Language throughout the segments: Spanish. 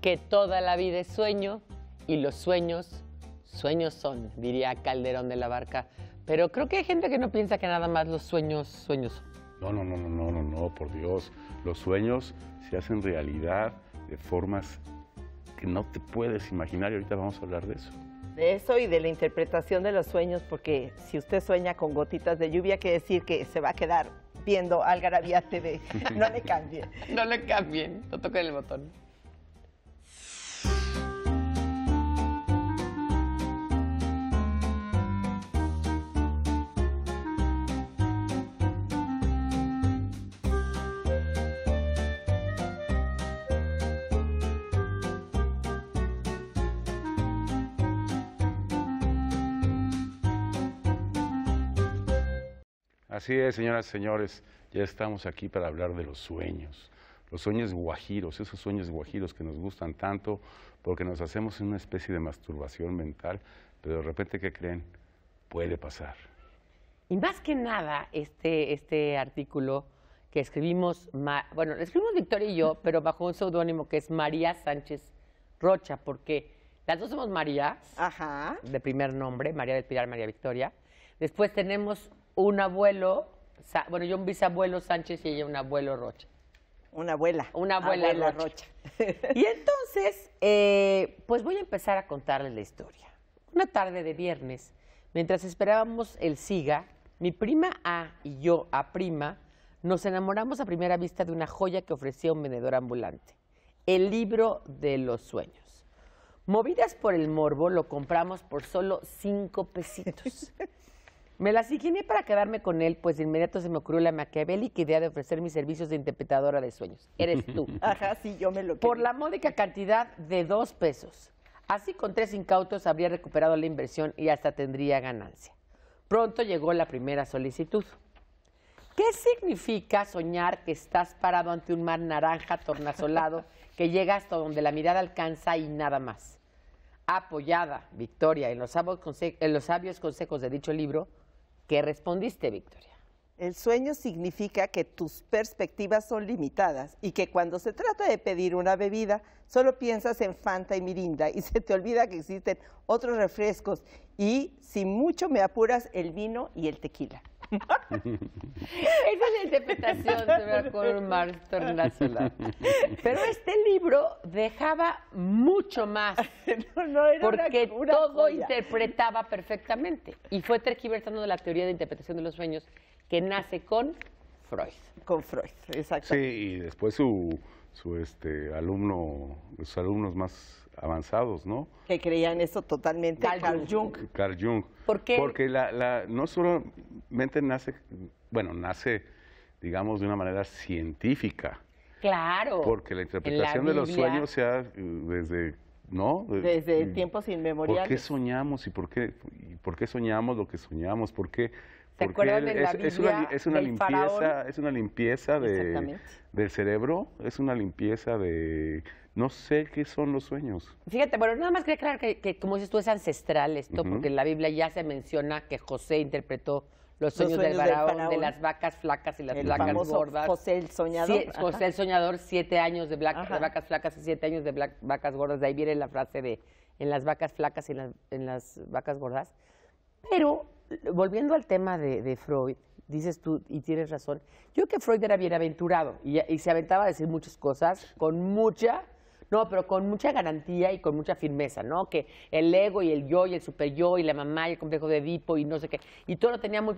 que toda la vida es sueño y los sueños, sueños son, diría Calderón de la Barca. Pero creo que hay gente que no piensa que nada más los sueños, sueños. No, no, no, no, no, no, no, por Dios. Los sueños se hacen realidad de formas que no te puedes imaginar y ahorita vamos a hablar de eso. De eso y de la interpretación de los sueños, porque si usted sueña con gotitas de lluvia, que decir que se va a quedar viendo Algarabía TV. No le cambien. no le cambien, no toquen el botón. Así es, señoras y señores, ya estamos aquí para hablar de los sueños, los sueños guajiros, esos sueños guajiros que nos gustan tanto porque nos hacemos una especie de masturbación mental, pero de repente, que creen? Puede pasar. Y más que nada, este, este artículo que escribimos, bueno, lo escribimos Victoria y yo, pero bajo un seudónimo que es María Sánchez Rocha, porque las dos somos María, Ajá. de primer nombre, María del Pilar, María Victoria. Después tenemos un abuelo, bueno, yo un bisabuelo Sánchez y ella un abuelo Rocha. Una abuela. Una abuela, Rocha. Y entonces, eh, pues voy a empezar a contarles la historia. Una tarde de viernes, mientras esperábamos el SIGA, mi prima A y yo, A prima, nos enamoramos a primera vista de una joya que ofrecía un vendedor ambulante, el libro de los sueños. Movidas por el morbo, lo compramos por solo cinco pesitos. Me las asigné para quedarme con él, pues de inmediato se me ocurrió la maquiavélica idea de ofrecer mis servicios de interpretadora de sueños. Eres tú. Ajá, sí, yo me lo Por la módica cantidad de dos pesos. Así con tres incautos habría recuperado la inversión y hasta tendría ganancia. Pronto llegó la primera solicitud. ¿Qué significa soñar que estás parado ante un mar naranja tornasolado que llega hasta donde la mirada alcanza y nada más? Apoyada, Victoria, en los, sabios consejos de dicho libro, ¿Qué respondiste, Victoria? El sueño significa que tus perspectivas son limitadas y que cuando se trata de pedir una bebida, solo piensas en Fanta y Mirinda y se te olvida que existen otros refrescos y, si mucho me apuras, el vino y el tequila. Esa es la interpretación de la ciudad, Pero este libro dejaba mucho más, porque todo interpretaba perfectamente. Y fue tergiversando la teoría de interpretación de los sueños que nace con Freud. Con Freud, exacto. Sí, y después su, su este, alumno, sus alumnos más avanzados, ¿no? Que creían eso totalmente. Carl, Jung. Carl Jung. ¿Por qué? Porque la, la, no solamente nace, bueno, nace, digamos, de una manera científica. Claro. Porque la interpretación de los sueños se ha, desde, ¿no? Desde tiempos inmemoriales. ¿Por qué soñamos y por qué, por qué soñamos lo que soñamos? ¿Por qué? porque de la es, es, una, limpieza, es una limpieza de, del cerebro, es una limpieza de, no sé qué son los sueños. Fíjate, bueno, nada más quería aclarar que, como dices tú, es ancestral esto, porque en la Biblia ya se menciona que José interpretó los sueños, del, faraón, de las vacas flacas y las vacas gordas. José el soñador. José el soñador, siete años de, vacas flacas y siete años de vacas gordas. De ahí viene la frase de en las vacas flacas y en las, vacas gordas. Pero, volviendo al tema de, Freud, dices tú, y tienes razón, yo creo que Freud era bienaventurado y se aventaba a decir muchas cosas con mucha no, pero con mucha garantía y con mucha firmeza, ¿no? Que el ego y el yo y el super y la mamá y el complejo de Edipo y no sé qué. Y todo lo tenía muy...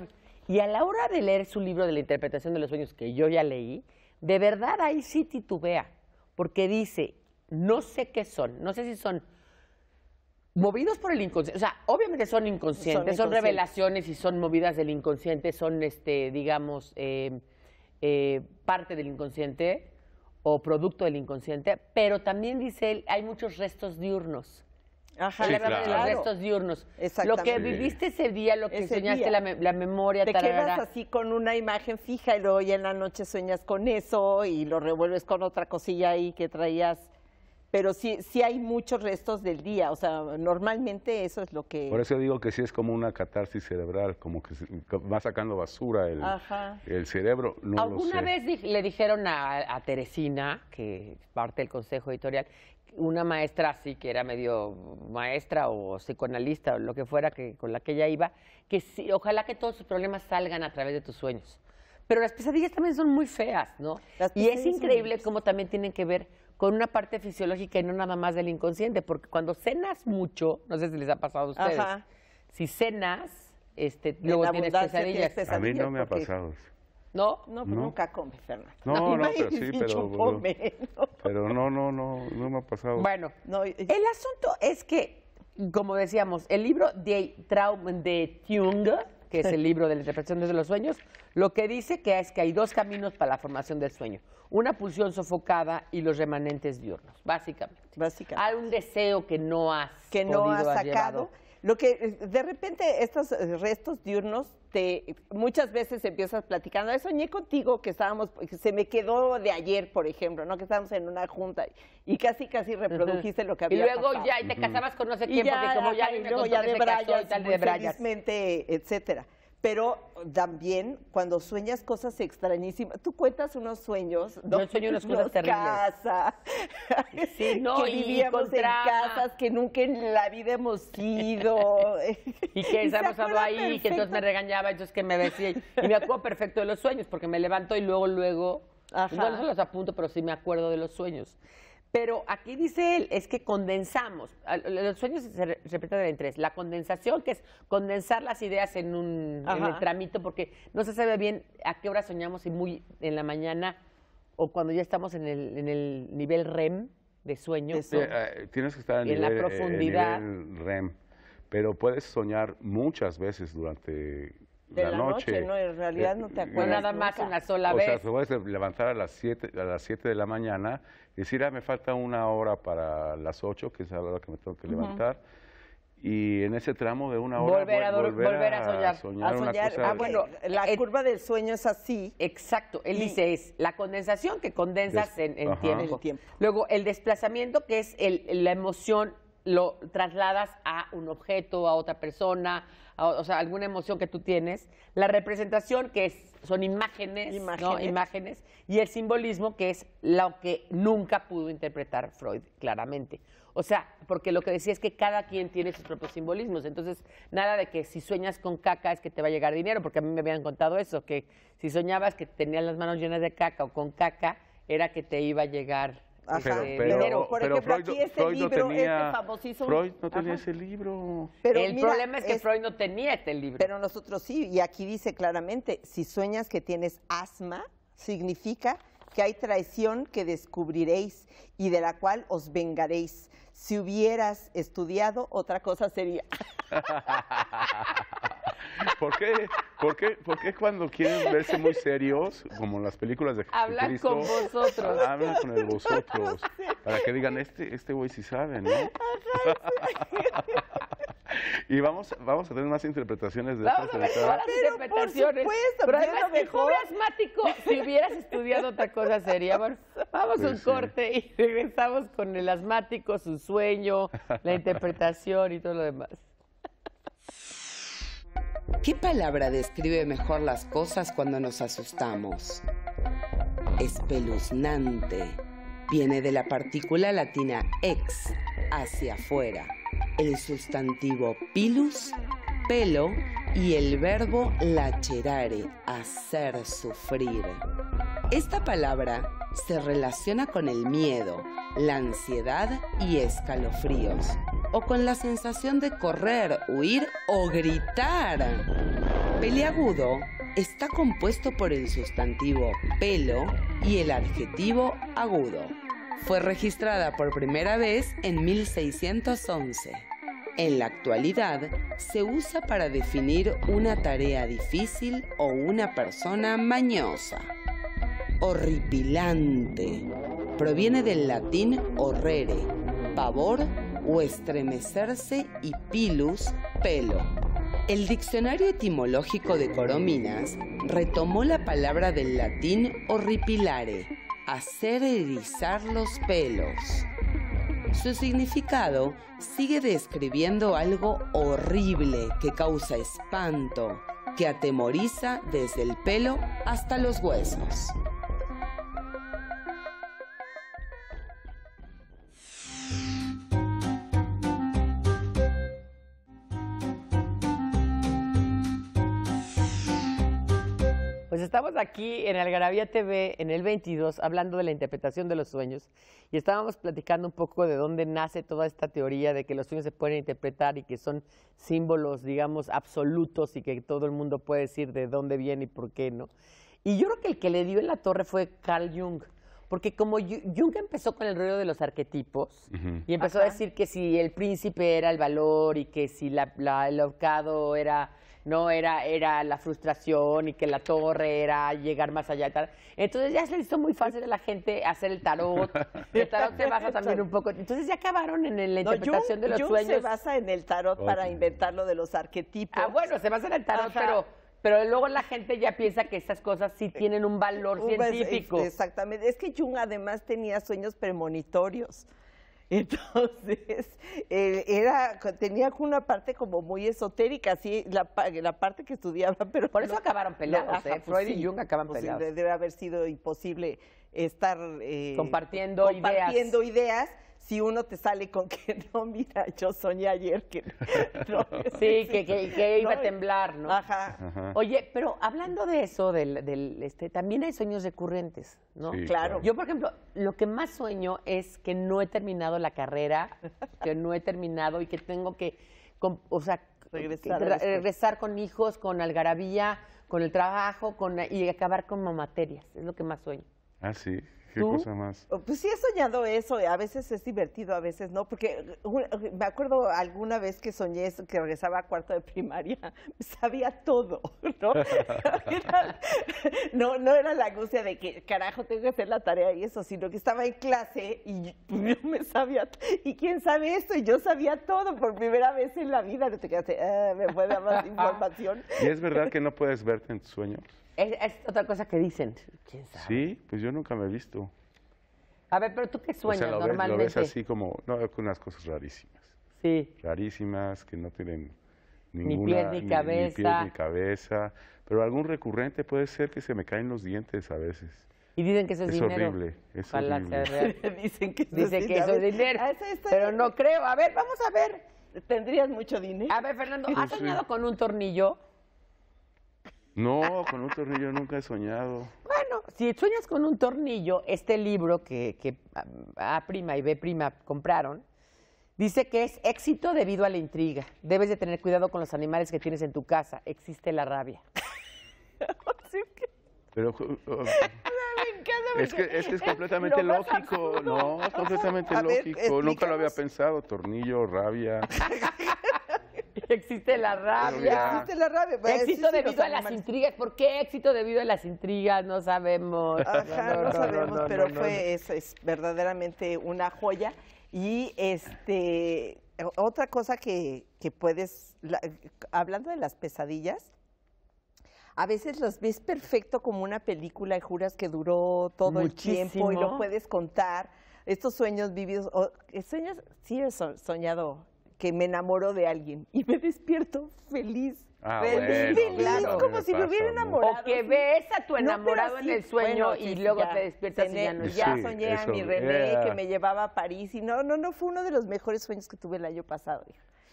Y a la hora de leer su libro de la interpretación de los sueños, que yo ya leí, de verdad ahí sí titubea, porque dice, no sé qué son, no sé si son movidos por el inconsciente, o sea, obviamente son inconscientes, son, revelaciones y son movidas del inconsciente, son, este, digamos, eh, eh, parte del inconsciente, o producto del inconsciente, pero también dice él, hay muchos restos diurnos. Ajá, claro. los restos diurnos. Lo que viviste ese día, lo que soñaste, la, la, memoria. Te quedas así con una imagen fija y luego ya en la noche sueñas con eso y lo revuelves con otra cosilla ahí que traías pero sí, sí hay muchos restos del día, o sea, normalmente eso es lo que... Por eso digo que sí es como una catarsis cerebral, como que va sacando basura el, el cerebro. ¿Alguna vez le dijeron a, a, Teresina, que parte del consejo editorial, una maestra así, que era medio maestra o psicoanalista o lo que fuera que, con la que ella iba, que sí, ojalá que todos sus problemas salgan a través de tus sueños? Pero las pesadillas también son muy feas, ¿no? Y es increíble cómo también tienen que ver con una parte fisiológica y no nada más del inconsciente, porque cuando cenas mucho, no sé si les ha pasado a ustedes, si cenas, este, luego tienes pesadillas. A mí no me ha pasado. No, pues no, nunca come, Fernando. No, no, pero sí, pero, no. pero no, no, no, me ha pasado. Bueno, no, el asunto es que, como decíamos, el libro de Traum de tung que es el libro de la interpretación de los sueños, lo que dice que es que hay dos caminos para la formación del sueño. Una pulsión sofocada y los remanentes diurnos, básicamente. Básicamente. Hay un deseo que no has, que no has sacado. Lo que eh, de repente estos eh, restos diurnos te muchas veces empiezas platicando, soñé contigo que estábamos, se me quedó de ayer, por ejemplo, ¿no? Que estábamos en una junta y casi casi reprodujiste lo que había. Y luego ya y te casabas con no sé quién, porque como ya, y luego ya de, brayas, y de felizmente, etcétera pero también cuando sueñas cosas extrañísimas. Tú cuentas unos sueños. ¿no? sueño cosas terribles. vivíamos en casas que nunca en la vida hemos ido. y que estamos ahí que entonces me regañaba, entonces que me decía. Y me acuerdo perfecto de los sueños porque me levanto y luego, luego... Ajá. No los apunto, pero sí me acuerdo de los sueños. Pero aquí dice él, es que condensamos, los sueños se repiten en tres, la condensación, que es condensar las ideas en un tramito, porque no se sabe bien a qué hora soñamos, y muy en la mañana o cuando ya estamos en el, en el nivel REM de sueño. Este, ah, tienes que estar en, la eh, profundidad. En REM, pero puedes soñar muchas veces durante la, noche, en realidad no te eh, acuerdas. Nada más una sola vez. O sea, te puedes levantar a las a las 7 de la mañana decir, ah, me falta una hora para las 8, que es a la hora que me tengo que levantar. y en ese tramo de una hora volver a, soñar. A ah, bueno, la eh, curva del sueño es así. Exacto, él dice es la condensación que condensas en, el tiempo. Luego el desplazamiento que es el, la emoción lo trasladas a un objeto, a otra persona, o sea, alguna emoción que tú tienes. La representación, que es, son imágenes, imágenes. ¿no? imágenes, y el simbolismo, que es lo que nunca pudo interpretar Freud claramente. O sea, porque lo que decía es que cada quien tiene sus propios simbolismos. Entonces, nada de que si sueñas con caca es que te va a llegar dinero, porque a mí me habían contado eso, que si soñabas que tenías las manos llenas de caca o con caca, era que te iba a llegar Ajá, pero, Freud, aquí libro, no tenía, este famosísimo. Freud no tenía ese libro. Pero el problema es que Freud no tenía este libro. Pero nosotros sí, y aquí dice claramente, si sueñas que tienes asma, significa que hay traición que descubriréis y de la cual os vengaréis. Si hubieras estudiado, otra cosa sería. ¿Por qué, por, qué, cuando quieren verse muy serios, como en las películas de Hablan con vosotros. Hablan con vosotros. Para que digan, este este güey sí sabe, ¿no? y vamos, vamos a tener más interpretaciones de vamos a interpretaciones. pero además, mejor. Si asmático, si hubieras estudiado otra cosa sería, vamos a un corte y regresamos con el asmático, su sueño, la interpretación y todo lo demás. ¿Qué palabra describe mejor las cosas cuando nos asustamos? Espeluznante. Viene de la partícula latina ex, hacia afuera. El sustantivo pilus, pelo, y el verbo lacerare, hacer sufrir. Esta palabra se relaciona con el miedo, la ansiedad y escalofríos, o con la sensación de correr, huir o gritar. Peleagudo está compuesto por el sustantivo pelo y el adjetivo agudo. Fue registrada por primera vez en 1611. En la actualidad se usa para definir una tarea difícil o una persona mañosa horripilante. Proviene del latín horrere, pavor o estremecerse y pilus, pelo. El diccionario etimológico de Corominas retomó la palabra del latín horripilare, hacer erizar los pelos. Su significado sigue describiendo algo horrible que causa espanto, que atemoriza desde el pelo hasta los huesos. Pues estamos aquí en Algarabía TV, en el 22, hablando de la interpretación de los sueños. Y estábamos platicando un poco de dónde nace toda esta teoría de que los sueños se pueden interpretar y que son símbolos, digamos, absolutos y que todo el mundo puede decir de dónde viene y por qué, ¿no? Y yo creo que el que le dio en la torre fue Carl Jung. Porque como Jung empezó con el ruido de los arquetipos y empezó a decir que si el príncipe era el valor y que si el ahorcado era no era, era la frustración y que la torre era llegar más allá y tal. Entonces ya se hizo muy fácil a la gente hacer el tarot. El tarot se basa también un poco. Entonces ya acabaron en la interpretación de los sueños. se basa en el tarot oh, para inventar lo de los arquetipos. Ah, bueno, se basa en el tarot, pero pero luego la gente ya piensa que estas cosas sí tienen un valor científico. Exactamente. Es que Jung además tenía sueños premonitorios. Entonces, eh, era, tenía una parte como muy esotérica, así, la, parte que estudiaba, pero... Por eso acabaron peleados, eh, pues Freud y Jung acaban pues peleados. Debe haber sido imposible estar... Eh, compartiendo, compartiendo ideas si uno te sale con que no, mira, yo soñé ayer que no. sí, que, iba a temblar, ¿no? Ajá. Oye, pero hablando de eso, del, este, también hay sueños recurrentes, ¿no? claro. Yo, por ejemplo, lo que más sueño es que no he terminado la carrera, que no he terminado y que tengo que, o sea, regresar, regresar con hijos, con algarabía, con el trabajo, con y acabar con materias. Es lo que más sueño. Ah, sí. Qué cosa más. Oh, pues sí he soñado eso, a veces es divertido, a veces no, porque me acuerdo alguna vez que soñé que regresaba a cuarto de primaria, sabía todo, ¿no? no, era la angustia de que carajo tengo que hacer la tarea y eso, sino que estaba en clase y yo me sabía, y quién sabe esto, y yo sabía todo por primera vez en la vida, no te quedaste, eh, me puede dar más información. ¿Y es verdad que no puedes verte en tus sueños? Es, otra cosa que dicen. ¿Quién Sí, pues yo nunca me he visto. A ver, pero tú qué sueñas normalmente. lo así como, no, con unas cosas rarísimas. Sí. Rarísimas, que no tienen ninguna. Ni pies ni cabeza. Ni, ni cabeza. Pero algún recurrente puede ser que se me caen los dientes a veces. Y dicen que eso es, Horrible, es horrible. dicen que eso, es, que es dinero. Ah, pero no creo. A ver, vamos a ver. Tendrías mucho dinero. A ver, Fernando, ¿has soñado con un tornillo? No, ah. con un tornillo nunca he soñado. Bueno, si sueñas con un tornillo, este libro que, que A' y B' prima compraron, dice que es éxito debido a la intriga. Debes de tener cuidado con los animales que tienes en tu casa. Existe la rabia. Pero... es que, es es completamente lógico, no, es completamente lógico. Nunca lo había pensado, tornillo, rabia. Existe la rabia. Existe la rabia. éxito debido a las intrigas. ¿Por qué éxito debido a las intrigas? No sabemos. Ajá, no, sabemos, pero fue es, verdaderamente una joya. Y este otra cosa que, que puedes, hablando de las pesadillas, a veces los ves perfecto como una película y juras que duró todo el tiempo y lo puedes contar. Estos sueños vividos, o, eh, sueños, sí he soñado que me enamoro de alguien y me despierto feliz. Ah, feliz, como si me hubiera enamorado. O que ves a tu enamorado en el sueño y luego te despiertas y ya no. soñé a mi René que me llevaba a París y no, no, no, fue uno de los mejores sueños que tuve el año pasado.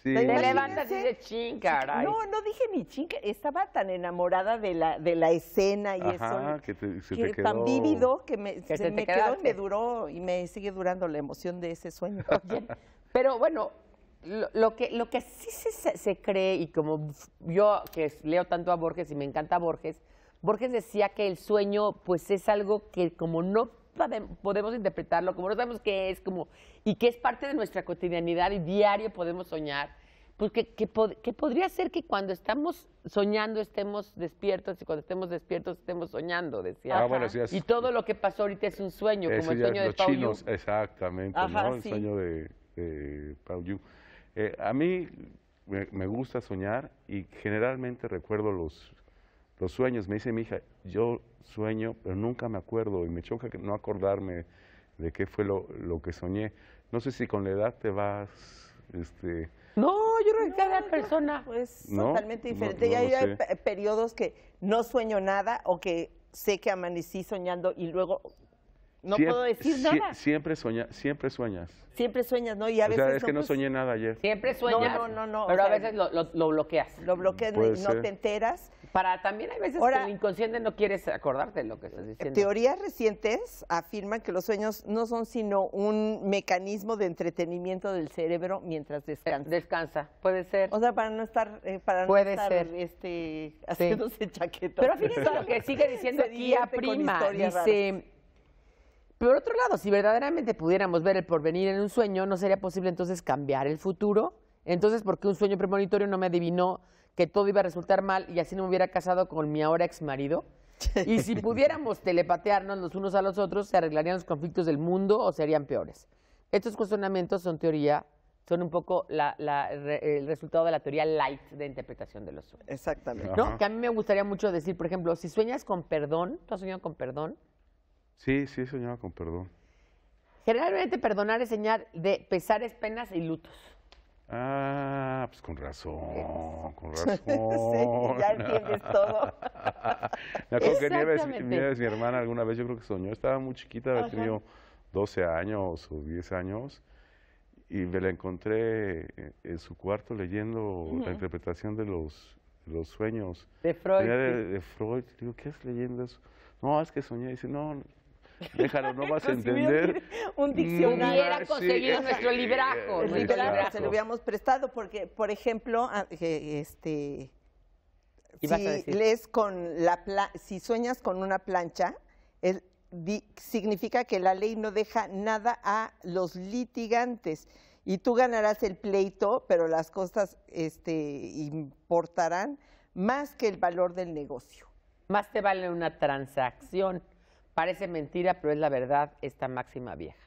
Te levantas y dices, No, no dije ni ching, estaba tan enamorada de la, de la escena y eso. Que, tan vívido que me quedó y me duró y me sigue durando la emoción de ese sueño. Pero bueno, lo, que, lo que sí se, se, cree, y como yo que leo tanto a Borges y me encanta Borges, Borges decía que el sueño pues es algo que como no podemos interpretarlo, como no sabemos qué es, como, y que es parte de nuestra cotidianidad y diario podemos soñar, pues que, podría ser que cuando estamos soñando estemos despiertos y cuando estemos despiertos estemos soñando, decía. Ah, y todo lo que pasó ahorita es un sueño, como el sueño de Exactamente, El sueño de, de Yu. Eh, a mí me, gusta soñar y generalmente recuerdo los, los sueños. Me dice mi hija, yo sueño, pero nunca me acuerdo y me choca no acordarme de qué fue lo, que soñé. No sé si con la edad te vas... Este, no, yo creo que cada persona es pues, totalmente diferente. ya hay periodos que no sueño nada o que sé que amanecí soñando y luego no puedo decir nada. Siempre, soña, siempre sueñas. Siempre sueñas, ¿no? Y a veces que no, soñé nada ayer. Siempre sueñas. No, no, no. pero a veces lo, bloqueas. Lo bloqueas y no te enteras. Para también hay veces que el inconsciente no quieres acordarte de lo que estás eh, diciendo. Teorías recientes afirman que los sueños no son sino un mecanismo de entretenimiento del cerebro mientras descansa. Descansa, puede ser. O sea, para no estar, eh, para puede no estar ser. Este, haciéndose Pero fíjense lo que sigue diciendo día prima. Dice... Pero por otro lado, si verdaderamente pudiéramos ver el porvenir en un sueño, ¿no sería posible entonces cambiar el futuro? Entonces, ¿por qué un sueño premonitorio no me adivinó que todo iba a resultar mal y así no me hubiera casado con mi ahora ex marido? Y si pudiéramos telepatearnos los unos a los otros, ¿se arreglarían los conflictos del mundo o serían peores? Estos cuestionamientos son teoría, son un poco el resultado de la teoría light de interpretación de los sueños. Exactamente. Que a mí me gustaría mucho decir, por ejemplo, si sueñas con perdón, ¿tú has soñado con perdón? Sí, sí, soñaba con perdón. Generalmente perdonar es señal de pesares, penas y lutos. Ah, pues con razón, con razón. ya entiendes todo. Me acuerdo que Nieves, mi hermana, alguna vez yo creo que soñó, estaba muy chiquita, había tenido 12 años o 10 años, y me la encontré en su cuarto leyendo la interpretación de los, los sueños. De Freud. De, Freud, digo, ¿qué es leyendo eso? No, es que soñé, dice, no, déjalo, no vas a entender. un diccionario. Hubiera mm, conseguido nuestro librajo. se lo habíamos prestado, porque, por ejemplo, ah, eh, este, si lees con la sueñas con una plancha, significa que la ley no deja nada a los litigantes y tú ganarás el pleito, pero las costas este, importarán más que el valor del negocio. Más te vale una transacción Parece mentira, pero es la verdad esta máxima vieja.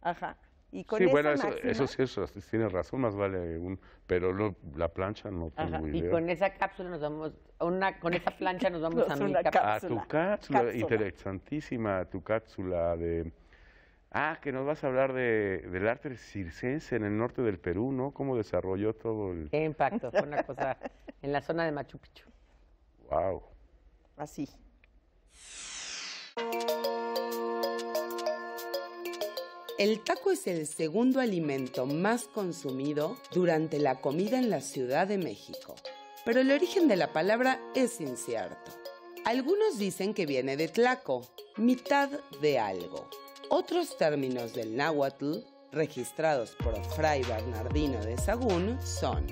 Ajá. Y con esa bueno, eso, eso sí, eso, tienes razón, más vale un... Pero la plancha no Ajá. Y con esa cápsula nos vamos... Una, con esa plancha nos vamos a mi cápsula. A tu cápsula, interesantísima, tu cápsula de... Ah, que nos vas a hablar de, del arte circense en el norte del Perú, ¿no? Cómo desarrolló todo el... Qué impacto, fue una cosa en la zona de Machu Picchu. Wow. Así. El taco es el segundo alimento más consumido durante la comida en la Ciudad de México, pero el origen de la palabra es incierto. Algunos dicen que viene de tlaco, mitad de algo. Otros términos del náhuatl, registrados por Fray Bernardino de Sagún, son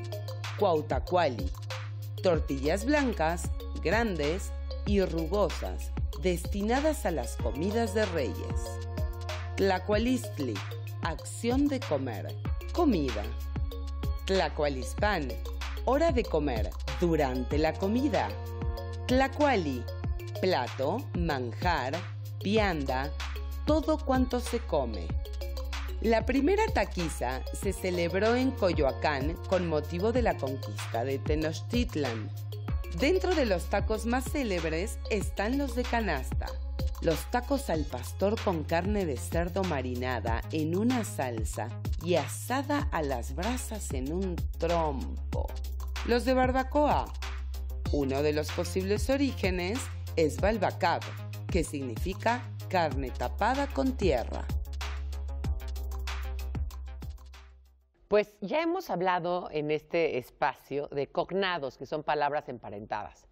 cuautacuali, tortillas blancas, grandes y rugosas, destinadas a las comidas de reyes. Tlacualistli, acción de comer, comida. Tlacualispan, hora de comer, durante la comida. Tlacuali, plato, manjar, pianda, todo cuanto se come. La primera taquiza se celebró en Coyoacán con motivo de la conquista de Tenochtitlan. Dentro de los tacos más célebres están los de canasta, los tacos al pastor con carne de cerdo marinada en una salsa y asada a las brasas en un trompo. Los de barbacoa. Uno de los posibles orígenes es balbacab, que significa carne tapada con tierra. Pues ya hemos hablado en este espacio de cognados, que son palabras emparentadas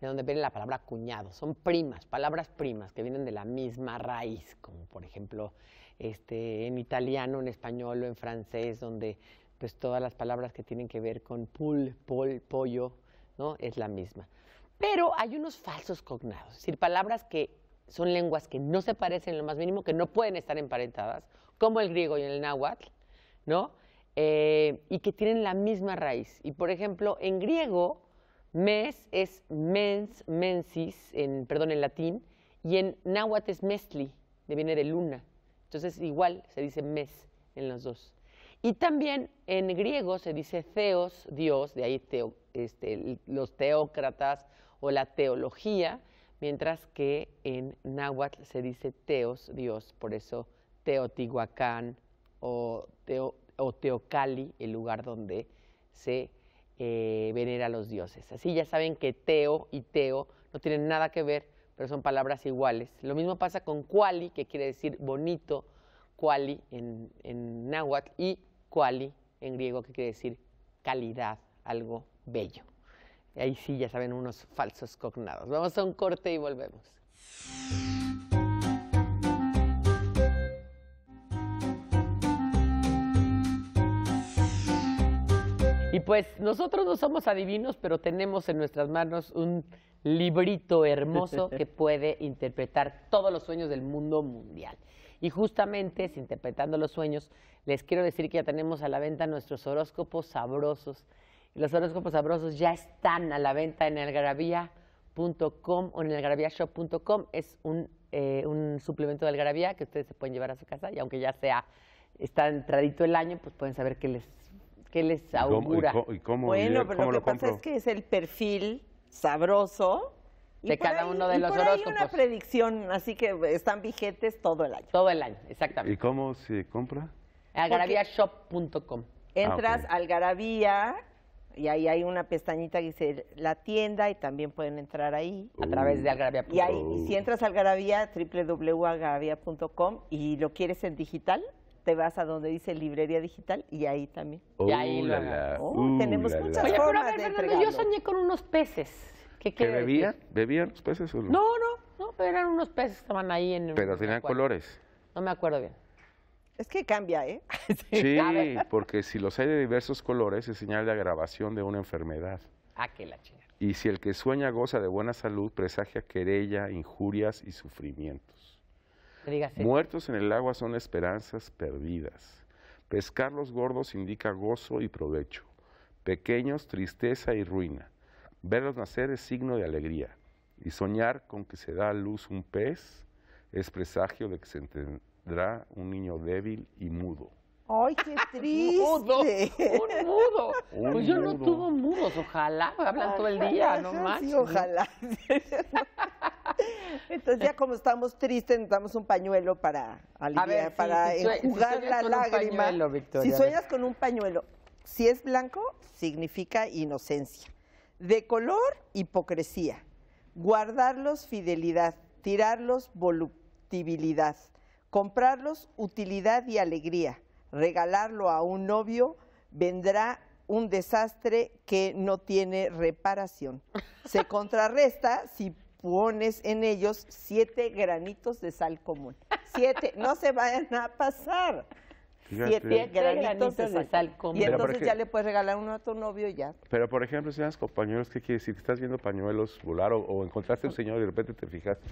de donde viene la palabra cuñado. Son primas, palabras primas que vienen de la misma raíz, como por ejemplo este, en italiano, en español o en francés, donde pues todas las palabras que tienen que ver con ...pul, pol, pollo, ¿no? Es la misma. Pero hay unos falsos cognados, es decir, palabras que son lenguas que no se parecen en lo más mínimo, que no pueden estar emparentadas, como el griego y el náhuatl, ¿no? Eh, y que tienen la misma raíz. Y por ejemplo, en griego, Mes es mens, mensis, en, perdón, en latín, y en náhuatl es mesli, que viene de luna. Entonces igual se dice mes en los dos. Y también en griego se dice theos, Dios, de ahí este, los teócratas o la teología, mientras que en náhuatl se dice teos, Dios, por eso Teotihuacán o, o Teocali, el lugar donde se eh, venera a los dioses. Así ya saben que Teo y Teo no tienen nada que ver, pero son palabras iguales. Lo mismo pasa con quali que quiere decir bonito, Kuali en, náhuatl, y quali en griego, que quiere decir calidad, algo bello. Ahí sí ya saben unos falsos cognados. Vamos a un corte y volvemos. Y pues nosotros no somos adivinos, pero tenemos en nuestras manos un librito hermoso que puede interpretar todos los sueños del mundo mundial. Y justamente, interpretando los sueños, les quiero decir que ya tenemos a la venta nuestros horóscopos sabrosos. Los horóscopos sabrosos ya están a la venta en elgaravia.com o en elgaraviashop.com. Es un, eh, un suplemento de algarabía que ustedes se pueden llevar a su casa y aunque ya sea, está entradito el año, pues pueden saber que les ¿Qué les augura? bueno, pero lo, que pasa es que es el perfil sabroso de cada uno de los por Hay una predicción, así que están vigentes todo el año. Todo el año, exactamente. ¿Y cómo se compra? Algarabíashop.com. Entras ah, al Garabía y ahí hay una pestañita que dice la tienda y también pueden entrar ahí a través de oh. algarabía.com. Y ahí, si entras al algarabía, www.algarabía.com y lo quieres en digital, te vas a donde dice librería digital y ahí también. y ahí tenemos muchas yo soñé con unos peces. ¿Que bebían? ¿Bebían los peces o no? No, no, pero eran unos peces que estaban ahí en... Pero tenían colores. No me acuerdo bien. Es que cambia, ¿eh? sí, porque si los hay de diversos colores es señal de agravación de una enfermedad. Ah, qué la chingada. Y si el que sueña goza de buena salud, presagia querella, injurias y sufrimiento. Muertos en el agua son esperanzas perdidas. Pescar los gordos indica gozo y provecho. Pequeños, tristeza y ruina. Verlos nacer es signo de alegría. Y soñar con que se da a luz un pez es presagio de que se tendrá un niño débil y mudo. ¡Ay, qué triste! un mudo. pues yo no tuve mudos, ojalá, hablan todo el día, no ojalá. Entonces ya como estamos tristes, necesitamos un pañuelo para aliviar, para enjugar la lágrima. si sueñas con un pañuelo, si es blanco, significa inocencia. De color, hipocresía. Guardarlos, fidelidad. Tirarlos, voluptibilidad. Comprarlos, utilidad y alegría. Regalarlo a un novio, vendrá un desastre que no tiene reparación. Se contrarresta si en ellos siete granitos de sal común. Siete, no se vayan a pasar. Siete, granitos, de, sal. común. Y entonces ya le puedes regalar uno a tu novio ya. Pero por ejemplo, si compañeros, que quiere decir? Si estás viendo pañuelos volar o, encontraste un señor y de repente te fijaste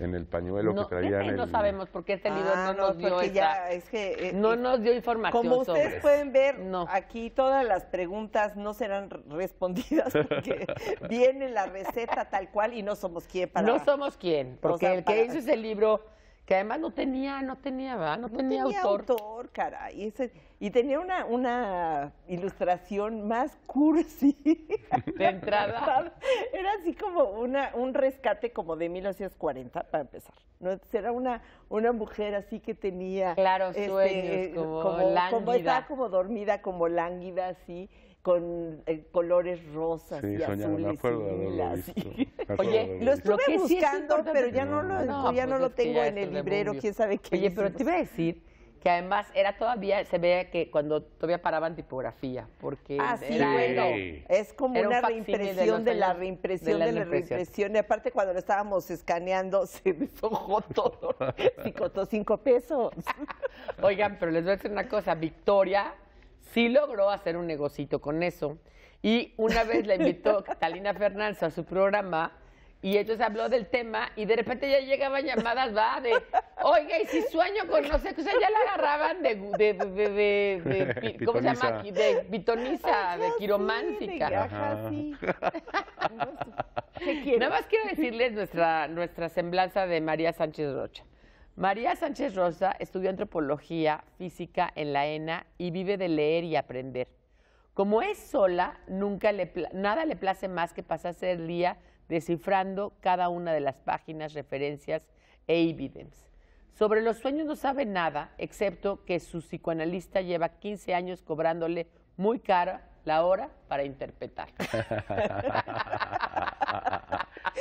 en el pañuelo no, que traían. El... No sabemos por qué este libro ah, no, nos dio esa, eh, no eh, nos dio información. Como ustedes pueden ver, aquí todas las preguntas no serán respondidas porque viene la receta tal cual y no somos quién para. No somos quién, porque el que hizo hizo ese libro que además no tenía, no tenía, ¿verdad? No, tenía, autor. caray. Ese, y tenía una, una ilustración más cursi. De entrada. Era así como una, un rescate como de 1940, para empezar. ¿no? Era una, una mujer así que tenía... Claro, sueños, este, como, lánguida. como estaba como dormida, como lánguida, así con eh, colores rosas y azules. Me acuerdo y Oye, lo estuve buscando, pero ya no lo, tengo en el librero, quién sabe qué. Oye, pero te iba a decir que además era todavía, se veía que cuando todavía paraban tipografía, porque ah, es como una reimpresión de, la reimpresión de la, Y aparte cuando lo estábamos escaneando se deshojó todo y costó cinco pesos. Oigan, pero les voy a decir una cosa, Victoria Sí logró hacer un negocito con eso. Y una vez la invitó Catalina Fernández a su programa y ellos habló del tema y de repente ya llegaban llamadas, va, de, oiga, y si sueño con no sé, o sea, ya la agarraban de, de, de, ¿cómo se llama? De bitoniza de quiromántica. Sí, Nada más quiero decirles nuestra, nuestra semblanza de María Sánchez Rocha. María Sánchez Rosa estudió antropología física en la ENA y vive de leer y aprender. Como es sola, nunca le, nada le place más que pasarse el día descifrando cada una de las páginas, referencias e evidencias Sobre los sueños no sabe nada, excepto que su psicoanalista lleva 15 años cobrándole muy cara la hora para interpretar.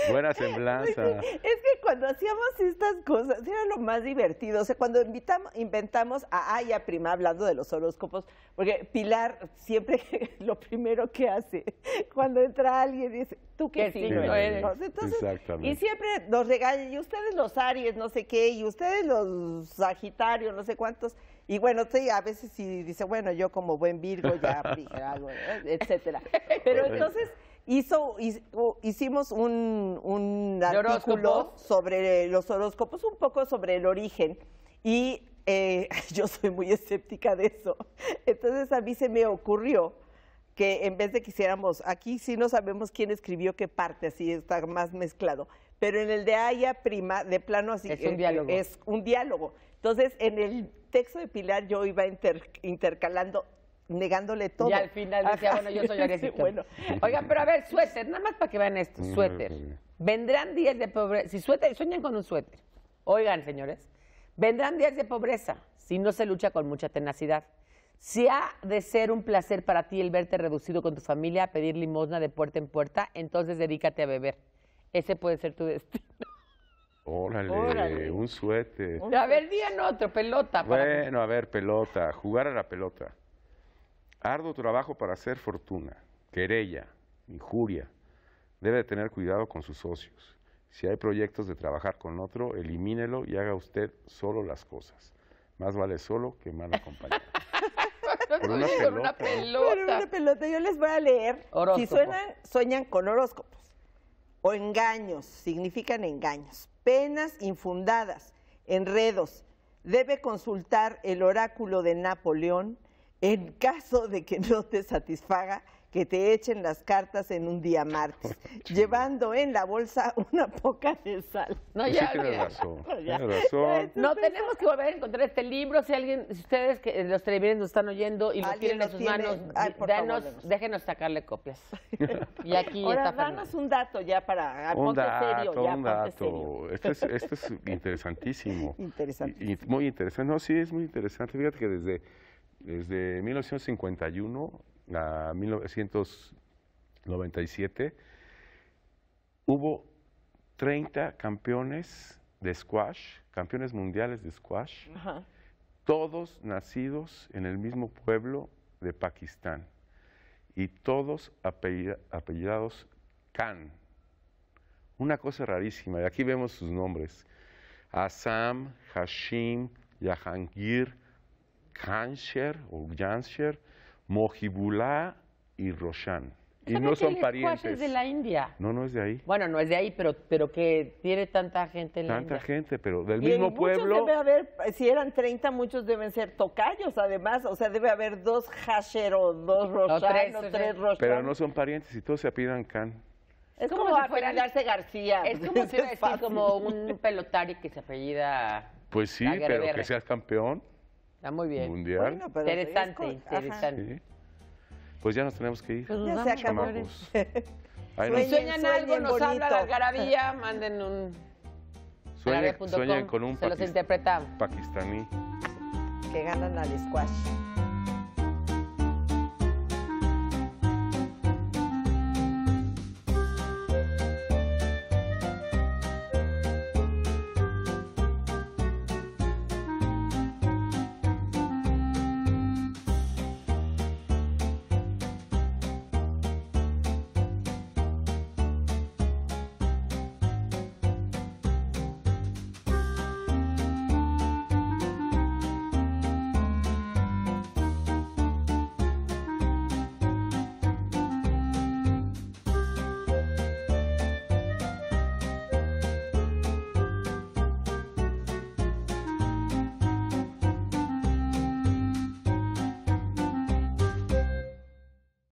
Buena semblanza. Es cuando hacíamos estas cosas era lo más divertido. O sea, cuando invitamos, inventamos a Aya Prima hablando de los horóscopos, porque Pilar siempre lo primero que hace cuando entra alguien dice, ¿tú qué, sigues? signo eres? y siempre nos regalan y ustedes los Aries, no sé qué, y ustedes los Sagitarios, no sé cuántos. Y bueno, sí, a veces sí dice, bueno, yo como buen Virgo ya algo, etcétera. Pero entonces hizo, hicimos un, artículo sobre los horóscopos, un poco sobre el origen y eh, yo soy muy escéptica de eso. Entonces a mí se me ocurrió que en vez de quisiéramos aquí sí no sabemos quién escribió qué parte, así está más mezclado, pero en el de Aya Prima, de plano así, es un eh, diálogo. Es un diálogo. Entonces, en el texto de Pilar yo iba intercalando negándole todo. Y al final decía, bueno, yo soy agresivo. bueno. Oigan, pero a ver, suéter, nada más para que vean esto, suéter. Vendrán días de pobreza. Si suéter, sueñan con un suéter. Oigan, señores, vendrán días de pobreza si no se lucha con mucha tenacidad. Si ha de ser un placer para ti el verte reducido con tu familia a pedir limosna de puerta en puerta, entonces dedícate a beber. Ese puede ser tu destino. Órale, un suéter. A ver, en otro, pelota. bueno, a ver, pelota, jugar a la pelota. Arduo trabajo para hacer fortuna, querella, injuria. Debe tener cuidado con sus socios. Si hay proyectos de trabajar con otro, elimínelo y haga usted solo las cosas. Más vale solo que mal acompañado. Por una, pelota. Por una pelota. Yo les voy a leer. Si suenan, sueñan con horóscopos. O engaños, significan engaños. Penas infundadas, enredos. Debe consultar el oráculo de Napoleón en caso de que no te satisfaga, que te echen las cartas en un día martes, llevando en la bolsa una poca de sal. No, pues sí tienes razón, no, tenemos que volver a encontrar este libro. Si alguien, si ustedes que eh, los televidentes nos están oyendo y lo tienen en sus manos, déjenos sacarle copias. y aquí Ahora, danos un dato ya para un dato, serio, un dato. Esto este es, interesantísimo. interesantísimo. muy interesante. No, sí, es muy interesante. Fíjate que desde desde 1951 a 1997 hubo 30 campeones de squash, campeones mundiales de squash, todos nacidos en el mismo pueblo de Pakistán y todos apellidados Khan. Una cosa rarísima, y aquí vemos sus nombres. Assam, Hashim, Jahangir, Kansher o Jansher, Mojibulá y Roshan. Y no son parientes. de la India? No, no es de ahí. Bueno, no es de ahí, pero, pero que tiene tanta gente en la Tanta gente, pero del mismo pueblo. debe haber, si eran 30, muchos deben ser tocayos, además. O sea, debe haber dos Hasher o dos Roshan o tres, Pero no son parientes y todos se apidan Khan. Es como, si fuera Darce García. Es como si fuera como un pelotari que se apellida. Pues sí, pero que seas campeón. Está muy bien. mundial. interesante, interesante. Pues ya nos tenemos que ir. Pues ya sueñan algo, nos habla la manden un... Sueñen con un los pakistaní. Que ganan al squash.